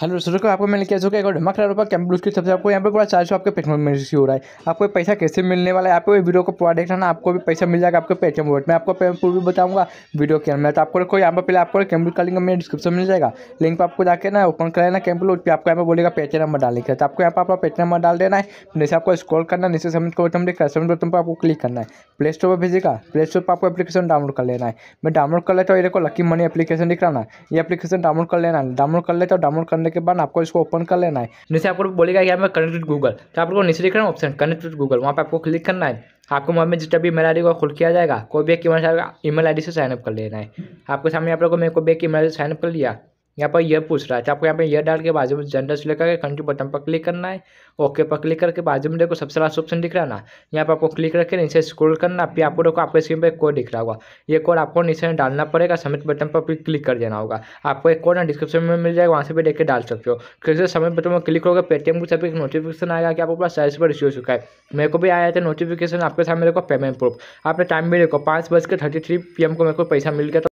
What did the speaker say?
hello sir को आपको मैंने क्या सोचा एक और रूपा रुपया कैम्ब्लूज की सबसे आपको यहाँ पर पूरा चार सौ आपके पेटीएम में रिसीव हो रहा है आपको पैसा कैसे मिलने वाला है आपको वीडियो को पूरा देखना ना आपको भी पैसा मिल जाएगा आपके पेटीएम वोट में आपको पूर्व भी बताऊंगा वीडियो के अंदर तो आपको रखो यहाँ पर पहले आपको कैम्प का लिंक मेरे डिस्क्रिप्शन मिल जाएगा लिंक पर आपको जाकर ना ओपन कर लेना कैम्ब्लूज पर आपको यहाँ पर बोलेगा पेटीएम नंबर डालने के तो आपको यहाँ पर आपका पेटीएम नंबर डाल देना है जैसे आपको स्कॉल करना है नीचे समझ को बटन देख रहा बटन पर आपको क्लिक करना है प्ले स्टोर पर भेजेगा प्ले स्टोर पर आपको एप्लीकेशन डाउनलोड कर लेना है मैं डाउनलोड कर लेता हूँ ये देखो लकी मनी एप्लीकेशन दिख रहा ना ये एप्लीकेशन डाउनलोड कर लेना है डाउनलोड कर लेता हूँ डाउनलोड करने के बाद आपको इसको ओपन कर लेना है जैसे आपको बोलेगा कि मैं विथ गूगल तो आपको नीचे दिख रहा है ऑप्शन विथ गूगल वहाँ पर आपको क्लिक करना है आपको मोबाइल में जितना भी मेल आई को खुल किया जाएगा कोई भी एक ईमेल आई डी से साइनअप कर लेना है आपके सामने आप लोगों को मेरे को भी एक ईमेल साइनअप कर लिया यहाँ पर यह पूछ रहा है तो आपको यहाँ पे यह डाल के बाजू में जनरल सिलेक्ट करके कंट्री बटन पर क्लिक करना है ओके पर क्लिक करके बाजू में देखो सबसे लास्ट ऑप्शन दिख रहा है ना यहाँ पर आपको क्लिक करके नीचे स्क्रॉल करना फिर आपको देखो आपके स्क्रीन पर कोड दिख रहा होगा ये कोड आपको नीचे में डालना पड़ेगा समिट बटन पर क्लिक कर देना होगा आपको एक कोड ना डिस्क्रिप्शन में मिल जाएगा वहाँ से भी देख के डाल सकते हो फिर समिट बटन पर क्लिक होगा पेटीएम को एक नोटिफिकेशन आएगा कि आपको पास साइज पर रिसीव हो चुका है मेरे को भी आया था नोटिफिकेशन आपके सामने देखो पेमेंट प्रूफ आपने टाइम भी देखो पाँच बजकर थर्टी थ्री पी को मेरे को पैसा मिल गया